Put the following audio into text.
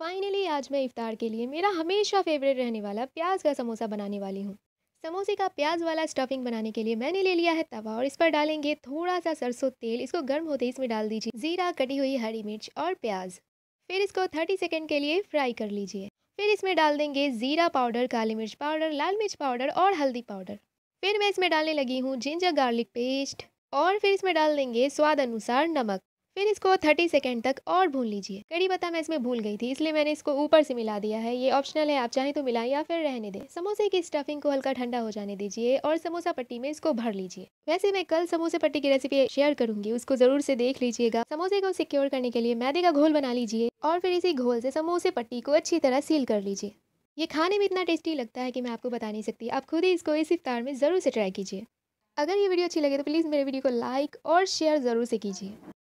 finally आज मैं इफ्तार के लिए मेरा हमेशा फेवरेट रहने वाला प्याज का समोसा बनाने वाली हूँ समोसे का प्याज वाला स्टफिंग बनाने के लिए मैंने ले लिया है तवा और इस पर डालेंगे थोड़ा सा सरसों तेल इसको गर्म होते ही इसमें डाल दीजिए ज़ीरा कटी हुई हरी मिर्च और प्याज फिर इसको थर्टी सेकेंड के लिए फ्राई कर लीजिए फिर इसमें डाल देंगे ज़ीरा पाउडर काली मिर्च पाउडर लाल मिर्च पाउडर और हल्दी पाउडर फिर मैं इसमें डालने लगी हूँ जिंजर गार्लिक पेस्ट और फिर इसमें डाल देंगे स्वाद अनुसार नमक फिर इसको थर्टी सेकेंड तक और भून लीजिए कड़ी पता मैं इसमें भूल गई थी इसलिए मैंने इसको ऊपर से मिला दिया है ये ऑप्शनल है आप चाहें तो मिलाएं या फिर रहने दें समोसे की स्टफिंग को हल्का ठंडा हो जाने दीजिए और समोसा पट्टी में इसको भर लीजिए वैसे मैं कल समोसे पट्टी की रेसिपी शेयर करूंगी उसको जरूर से देख लीजिएगा समोसे को सिक्योर करने के लिए मैदे का घोल बना लीजिए और फिर इसी घोल से समोसे पट्टी को अच्छी तरह सील कर लीजिए ये खाने में इतना टेस्टी लगता है कि मैं आपको बता नहीं सकती आप खुद ही इसको इस इफ्तार में ज़रूर से ट्राई कीजिए अगर ये वीडियो अच्छी लगे तो प्लीज़ मेरे वीडियो को लाइक और शेयर ज़रूर से कीजिए